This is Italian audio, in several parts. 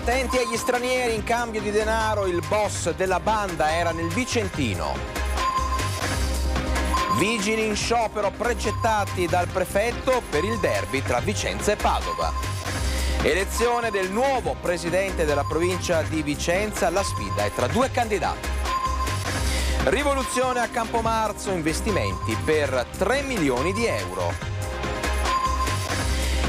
Attenti agli stranieri in cambio di denaro, il boss della banda era nel Vicentino. Vigili in sciopero precettati dal prefetto per il derby tra Vicenza e Padova. Elezione del nuovo presidente della provincia di Vicenza, la sfida è tra due candidati. Rivoluzione a Campomarzo, investimenti per 3 milioni di euro.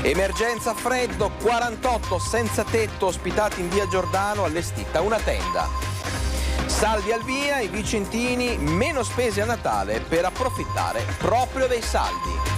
Emergenza freddo, 48 senza tetto ospitati in via Giordano, allestita una tenda. Salvi al via, i vicentini meno spese a Natale per approfittare proprio dei saldi.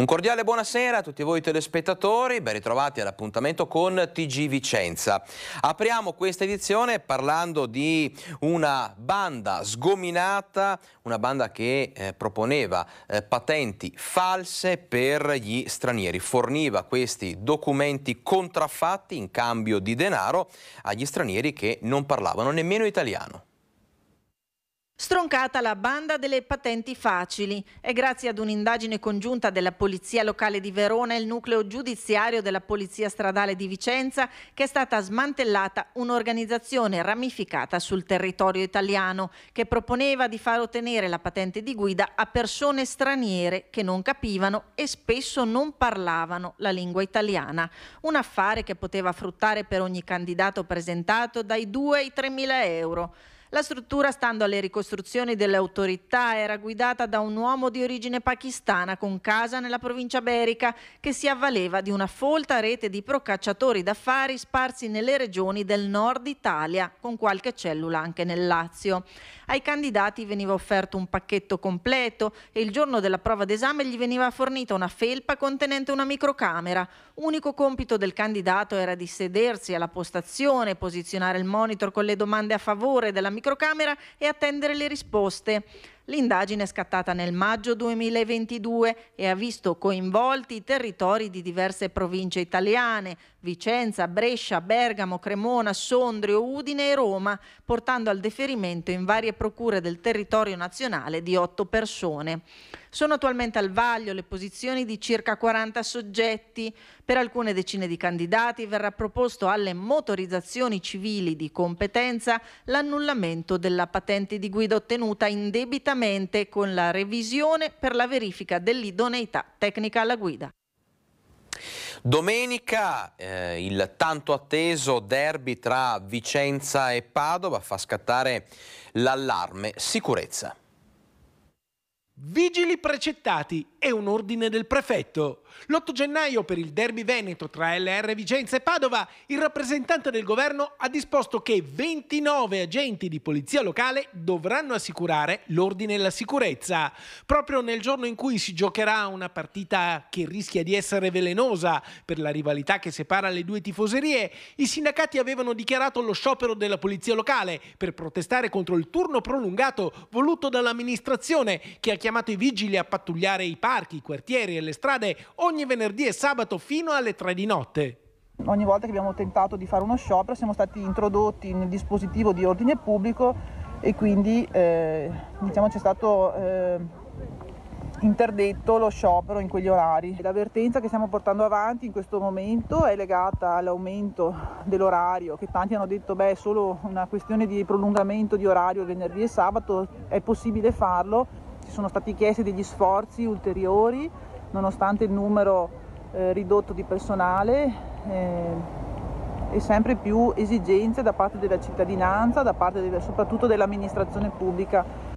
Un cordiale buonasera a tutti voi telespettatori, ben ritrovati all'appuntamento con TG Vicenza. Apriamo questa edizione parlando di una banda sgominata, una banda che eh, proponeva eh, patenti false per gli stranieri, forniva questi documenti contraffatti in cambio di denaro agli stranieri che non parlavano nemmeno italiano. Stroncata la banda delle patenti facili e grazie ad un'indagine congiunta della Polizia Locale di Verona e il nucleo giudiziario della Polizia Stradale di Vicenza che è stata smantellata un'organizzazione ramificata sul territorio italiano che proponeva di far ottenere la patente di guida a persone straniere che non capivano e spesso non parlavano la lingua italiana. Un affare che poteva fruttare per ogni candidato presentato dai 2 ai 3 mila euro. La struttura, stando alle ricostruzioni delle autorità, era guidata da un uomo di origine pakistana con casa nella provincia berica che si avvaleva di una folta rete di procacciatori d'affari sparsi nelle regioni del nord Italia, con qualche cellula anche nel Lazio. Ai candidati veniva offerto un pacchetto completo e il giorno della prova d'esame gli veniva fornita una felpa contenente una microcamera. Unico compito del candidato era di sedersi alla postazione, posizionare il monitor con le domande a favore della microcamera microcamera e attendere le risposte. L'indagine è scattata nel maggio 2022 e ha visto coinvolti i territori di diverse province italiane, Vicenza, Brescia, Bergamo, Cremona, Sondrio, Udine e Roma, portando al deferimento in varie procure del territorio nazionale di otto persone. Sono attualmente al vaglio le posizioni di circa 40 soggetti. Per alcune decine di candidati verrà proposto alle motorizzazioni civili di competenza l'annullamento della patente di guida ottenuta indebitamente direttamente con la revisione per la verifica dell'idoneità tecnica alla guida. Domenica eh, il tanto atteso derby tra Vicenza e Padova fa scattare l'allarme sicurezza. Vigili precettati e un ordine del prefetto. L'8 gennaio per il derby veneto tra LR Vicenza e Padova, il rappresentante del governo ha disposto che 29 agenti di polizia locale dovranno assicurare l'ordine e la sicurezza. Proprio nel giorno in cui si giocherà una partita che rischia di essere velenosa per la rivalità che separa le due tifoserie, i sindacati avevano dichiarato lo sciopero della polizia locale per protestare contro il turno prolungato voluto dall'amministrazione che ha chiamato chiamato i vigili a pattugliare i parchi, i quartieri e le strade ogni venerdì e sabato fino alle 3 di notte. Ogni volta che abbiamo tentato di fare uno sciopero siamo stati introdotti nel dispositivo di ordine pubblico e quindi eh, diciamo c'è stato eh, interdetto lo sciopero in quegli orari. L'avvertenza che stiamo portando avanti in questo momento è legata all'aumento dell'orario, che tanti hanno detto che è solo una questione di prolungamento di orario venerdì e sabato, è possibile farlo, ci sono stati chiesti degli sforzi ulteriori nonostante il numero eh, ridotto di personale eh, e sempre più esigenze da parte della cittadinanza, da parte della, soprattutto dell'amministrazione pubblica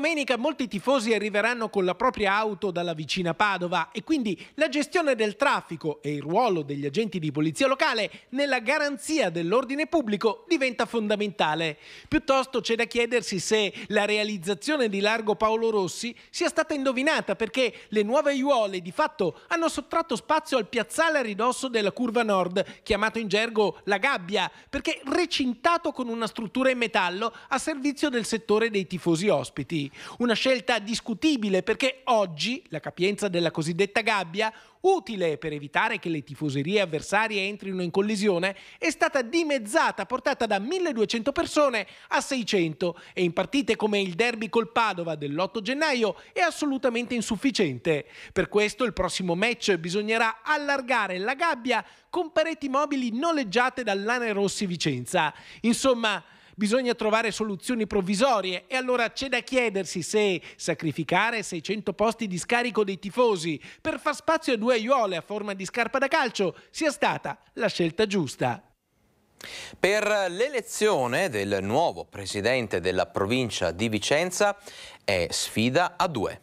Domenica molti tifosi arriveranno con la propria auto dalla vicina Padova e quindi la gestione del traffico e il ruolo degli agenti di polizia locale nella garanzia dell'ordine pubblico diventa fondamentale. Piuttosto c'è da chiedersi se la realizzazione di Largo Paolo Rossi sia stata indovinata perché le nuove aiuole di fatto hanno sottratto spazio al piazzale a ridosso della curva nord, chiamato in gergo la gabbia, perché recintato con una struttura in metallo a servizio del settore dei tifosi ospiti una scelta discutibile perché oggi la capienza della cosiddetta gabbia, utile per evitare che le tifoserie avversarie entrino in collisione, è stata dimezzata, portata da 1200 persone a 600 e in partite come il derby col Padova dell'8 gennaio è assolutamente insufficiente. Per questo il prossimo match bisognerà allargare la gabbia con pareti mobili noleggiate dall'Ane Rossi Vicenza. Insomma, bisogna trovare soluzioni provvisorie e allora c'è da chiedersi se sacrificare 600 posti di scarico dei tifosi per far spazio a due aiuole a forma di scarpa da calcio sia stata la scelta giusta. Per l'elezione del nuovo presidente della provincia di Vicenza è sfida a due.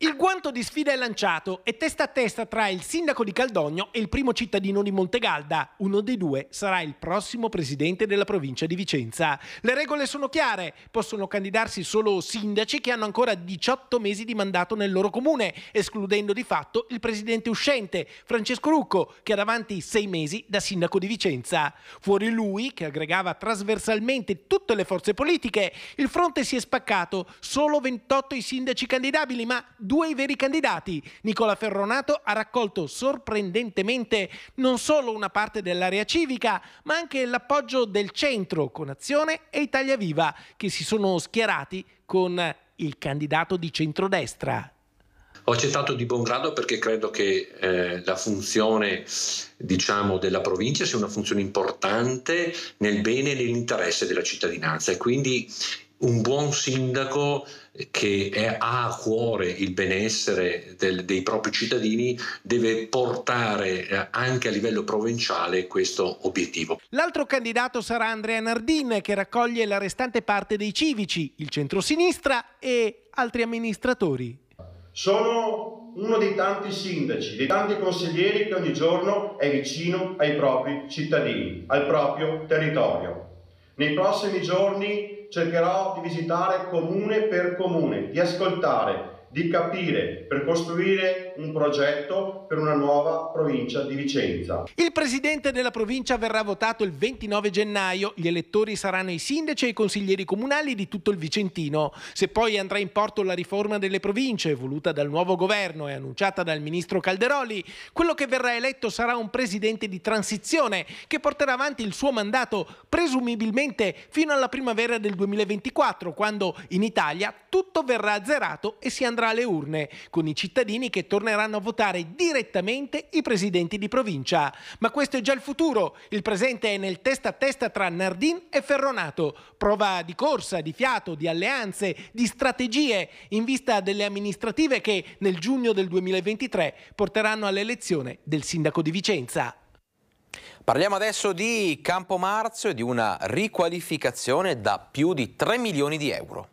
Il guanto di sfida è lanciato e testa a testa tra il sindaco di Caldogno e il primo cittadino di Montegalda. Uno dei due sarà il prossimo presidente della provincia di Vicenza. Le regole sono chiare, possono candidarsi solo sindaci che hanno ancora 18 mesi di mandato nel loro comune, escludendo di fatto il presidente uscente, Francesco Rucco, che ha davanti sei mesi da sindaco di Vicenza. Fuori lui, che aggregava trasversalmente tutte le forze politiche, il fronte si è spaccato, solo 28 i sindaci candidabili, ma due i veri candidati. Nicola Ferronato ha raccolto sorprendentemente non solo una parte dell'area civica, ma anche l'appoggio del centro con Azione e Italia Viva, che si sono schierati con il candidato di centrodestra. Ho accettato di buon grado perché credo che eh, la funzione diciamo, della provincia sia una funzione importante nel bene e nell'interesse della cittadinanza e quindi un buon sindaco che è, ha a cuore il benessere del, dei propri cittadini deve portare eh, anche a livello provinciale questo obiettivo. L'altro candidato sarà Andrea Nardin che raccoglie la restante parte dei civici, il centrosinistra e altri amministratori. Sono uno dei tanti sindaci, dei tanti consiglieri che ogni giorno è vicino ai propri cittadini, al proprio territorio. Nei prossimi giorni cercherò di visitare comune per comune, di ascoltare, di capire, per costruire un progetto per una nuova provincia di Vicenza. Il presidente della provincia verrà votato il 29 gennaio, gli elettori saranno i sindaci e i consiglieri comunali di tutto il Vicentino. Se poi andrà in porto la riforma delle province, voluta dal nuovo governo e annunciata dal ministro Calderoli, quello che verrà eletto sarà un presidente di transizione che porterà avanti il suo mandato presumibilmente fino alla primavera del 2024, quando in Italia tutto verrà azzerato e si andrà alle urne, con i cittadini che tornano torneranno a votare direttamente i presidenti di provincia. Ma questo è già il futuro, il presente è nel testa a testa tra Nardin e Ferronato, prova di corsa, di fiato, di alleanze, di strategie in vista delle amministrative che nel giugno del 2023 porteranno all'elezione del sindaco di Vicenza. Parliamo adesso di Campomarzio e di una riqualificazione da più di 3 milioni di euro.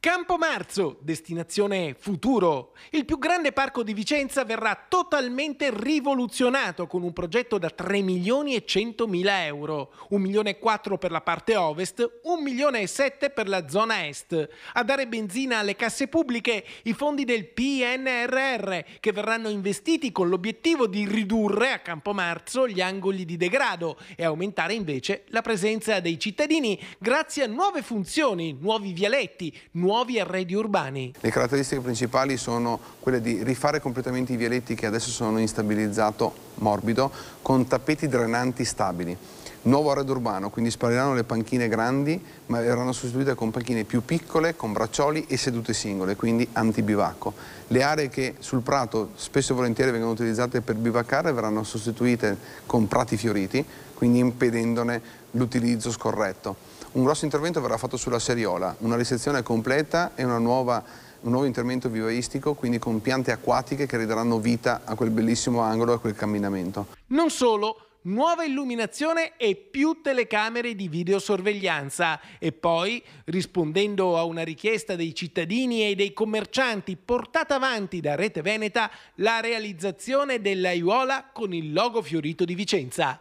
Campo Marzo, destinazione futuro. Il più grande parco di Vicenza verrà totalmente rivoluzionato con un progetto da 3 milioni e 100 mila euro, 1 milione e 4 per la parte ovest, 1 milione e 7 per la zona est. A dare benzina alle casse pubbliche i fondi del PNRR che verranno investiti con l'obiettivo di ridurre a Campo Marzo gli angoli di degrado e aumentare invece la presenza dei cittadini grazie a nuove funzioni, nuovi vialetti, nuovi nuovi arredi urbani. Le caratteristiche principali sono quelle di rifare completamente i vialetti che adesso sono in stabilizzato morbido con tappeti drenanti stabili nuovo arredo urbano, quindi spariranno le panchine grandi ma verranno sostituite con panchine più piccole, con braccioli e sedute singole, quindi antibivacco. Le aree che sul prato spesso e volentieri vengono utilizzate per bivaccare verranno sostituite con prati fioriti, quindi impedendone l'utilizzo scorretto un grosso intervento verrà fatto sulla seriola, una risezione completa e nuova, un nuovo intervento vivaistico, quindi con piante acquatiche che ridaranno vita a quel bellissimo angolo, e a quel camminamento. Non solo, nuova illuminazione e più telecamere di videosorveglianza e poi, rispondendo a una richiesta dei cittadini e dei commercianti portata avanti da Rete Veneta, la realizzazione dell'aiuola con il logo fiorito di Vicenza.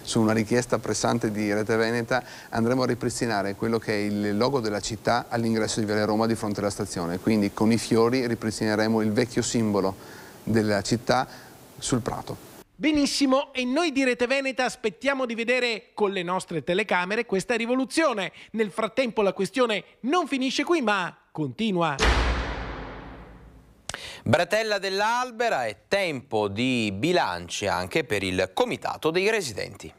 Su una richiesta pressante di Rete Veneta andremo a ripristinare quello che è il logo della città all'ingresso di Viale Roma di fronte alla stazione, quindi con i fiori ripristineremo il vecchio simbolo della città sul prato. Benissimo, e noi di Rete Veneta aspettiamo di vedere con le nostre telecamere questa rivoluzione. Nel frattempo la questione non finisce qui, ma continua. Bratella dell'Albera è tempo di bilanci anche per il Comitato dei Residenti.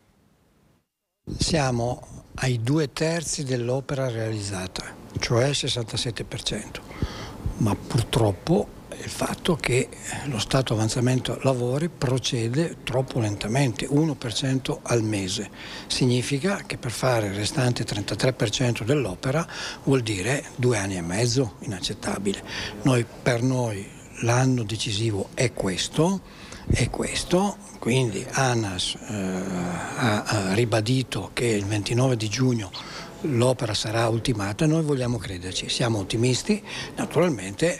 Siamo ai due terzi dell'opera realizzata, cioè il 67%, ma purtroppo il fatto che lo stato avanzamento lavori procede troppo lentamente, 1% al mese. Significa che per fare il restante 33% dell'opera vuol dire due anni e mezzo, inaccettabile. Noi, per noi l'anno decisivo è questo, è questo, quindi ANAS eh, ha, ribadito che il 29 di giugno l'opera sarà ultimata, noi vogliamo crederci, siamo ottimisti, naturalmente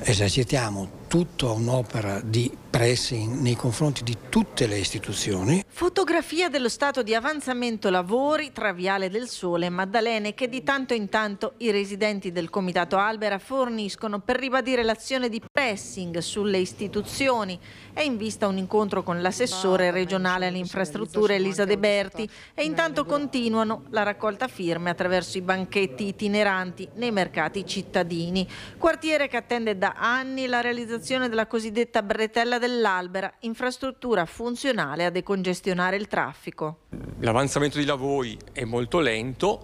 esercitiamo tutto un'opera di pressing nei confronti di tutte le istituzioni. Fotografia dello stato di avanzamento lavori tra Viale del Sole e Maddalene che di tanto in tanto i residenti del Comitato Albera forniscono per ribadire l'azione di pressing sulle istituzioni. È in vista un incontro con l'assessore regionale alle infrastrutture Elisa De Berti e intanto continuano la raccolta firme attraverso i banchetti itineranti nei mercati cittadini. Quartiere che attende da anni la realizzazione realizzazione della cosiddetta bretella dell'Albera, infrastruttura funzionale a decongestionare il traffico. L'avanzamento dei lavori è molto lento,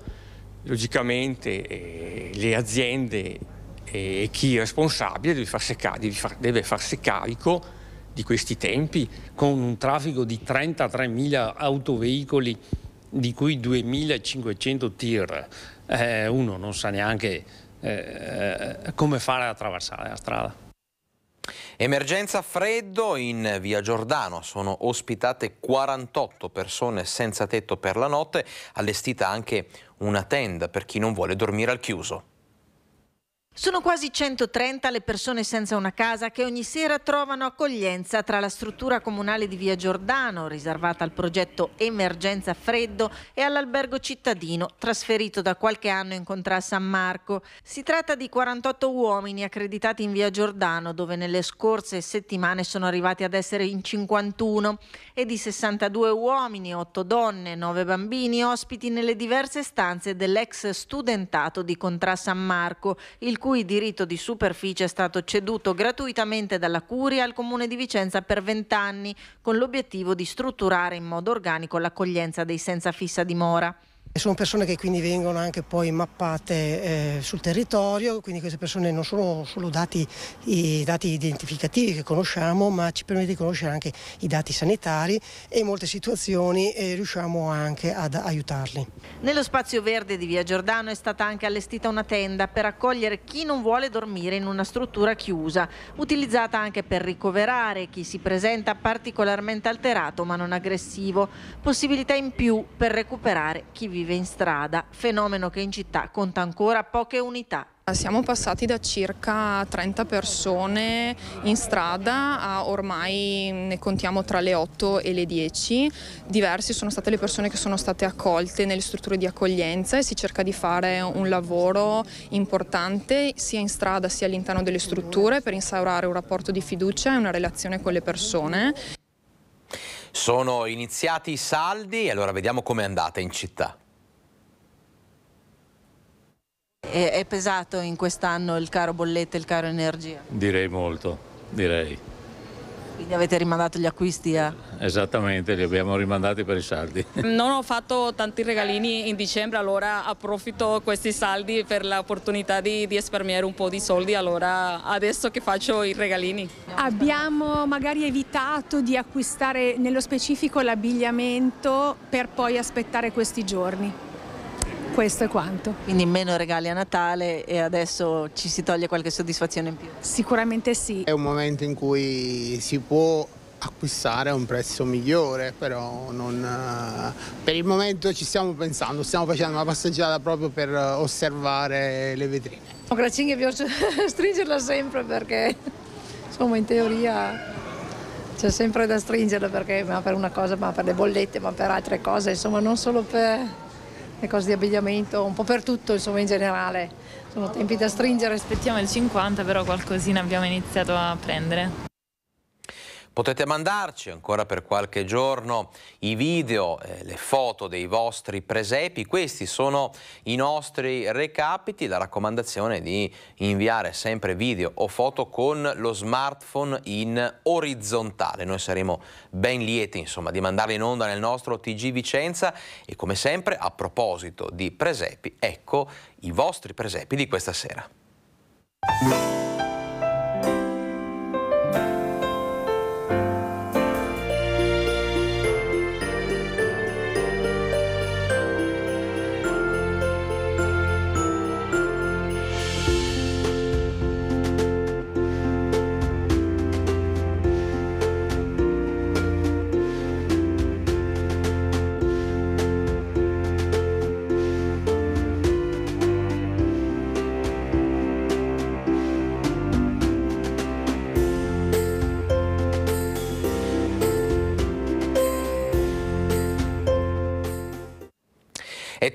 logicamente eh, le aziende eh, e chi è responsabile deve farsi, deve, far, deve farsi carico di questi tempi. Con un traffico di 33.000 autoveicoli, di cui 2.500 tir, eh, uno non sa neanche eh, eh come fare ad attraversare la strada. Emergenza freddo in via Giordano, sono ospitate 48 persone senza tetto per la notte, allestita anche una tenda per chi non vuole dormire al chiuso. Sono quasi 130 le persone senza una casa che ogni sera trovano accoglienza tra la struttura comunale di Via Giordano, riservata al progetto Emergenza Freddo, e all'albergo cittadino, trasferito da qualche anno in Contra San Marco. Si tratta di 48 uomini accreditati in Via Giordano, dove nelle scorse settimane sono arrivati ad essere in 51, e di 62 uomini, 8 donne, 9 bambini, ospiti nelle diverse stanze dell'ex studentato di Contra San Marco, il cui cui diritto di superficie è stato ceduto gratuitamente dalla Curia al Comune di Vicenza per vent'anni, con l'obiettivo di strutturare in modo organico l'accoglienza dei senza fissa dimora sono persone che quindi vengono anche poi mappate eh, sul territorio, quindi queste persone non sono solo dati, i dati identificativi che conosciamo, ma ci permette di conoscere anche i dati sanitari e in molte situazioni eh, riusciamo anche ad aiutarli. Nello spazio verde di Via Giordano è stata anche allestita una tenda per accogliere chi non vuole dormire in una struttura chiusa, utilizzata anche per ricoverare chi si presenta particolarmente alterato ma non aggressivo, possibilità in più per recuperare chi vive vive in strada, fenomeno che in città conta ancora poche unità. Siamo passati da circa 30 persone in strada a ormai ne contiamo tra le 8 e le 10. Diverse sono state le persone che sono state accolte nelle strutture di accoglienza e si cerca di fare un lavoro importante sia in strada sia all'interno delle strutture per instaurare un rapporto di fiducia e una relazione con le persone. Sono iniziati i saldi allora vediamo com'è andata in città. E è pesato in quest'anno il caro bollette, il caro energia? Direi molto, direi. Quindi avete rimandato gli acquisti a... Esattamente, li abbiamo rimandati per i saldi. Non ho fatto tanti regalini in dicembre, allora approfitto questi saldi per l'opportunità di, di risparmiare un po' di soldi, allora adesso che faccio i regalini. Abbiamo magari evitato di acquistare nello specifico l'abbigliamento per poi aspettare questi giorni questo è quanto. Quindi meno regali a Natale e adesso ci si toglie qualche soddisfazione in più? Sicuramente sì. È un momento in cui si può acquistare a un prezzo migliore, però non, eh, per il momento ci stiamo pensando, stiamo facendo una passeggiata proprio per osservare le vetrine. Gracinghe piace stringerla sempre perché insomma in teoria c'è sempre da stringerla perché ma per una cosa, ma per le bollette, ma per altre cose, insomma non solo per le cose di abbigliamento, un po' per tutto insomma in generale. Sono tempi da stringere. Aspettiamo il 50 però qualcosina abbiamo iniziato a prendere. Potete mandarci ancora per qualche giorno i video, eh, le foto dei vostri presepi. Questi sono i nostri recapiti. La raccomandazione di inviare sempre video o foto con lo smartphone in orizzontale. Noi saremo ben lieti insomma, di mandarli in onda nel nostro TG Vicenza e come sempre a proposito di presepi, ecco i vostri presepi di questa sera.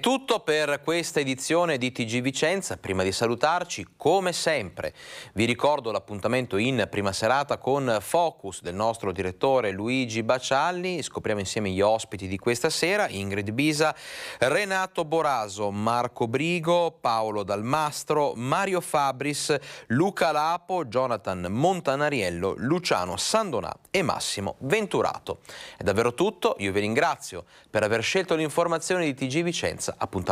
тут tutto per questa edizione di TG Vicenza. Prima di salutarci, come sempre, vi ricordo l'appuntamento in prima serata con Focus del nostro direttore Luigi Bacialli. Scopriamo insieme gli ospiti di questa sera, Ingrid Bisa, Renato Boraso, Marco Brigo, Paolo Dalmastro, Mario Fabris, Luca Lapo, Jonathan Montanariello, Luciano Sandonà e Massimo Venturato. È davvero tutto, io vi ringrazio per aver scelto l'informazione di TG Vicenza. Appunto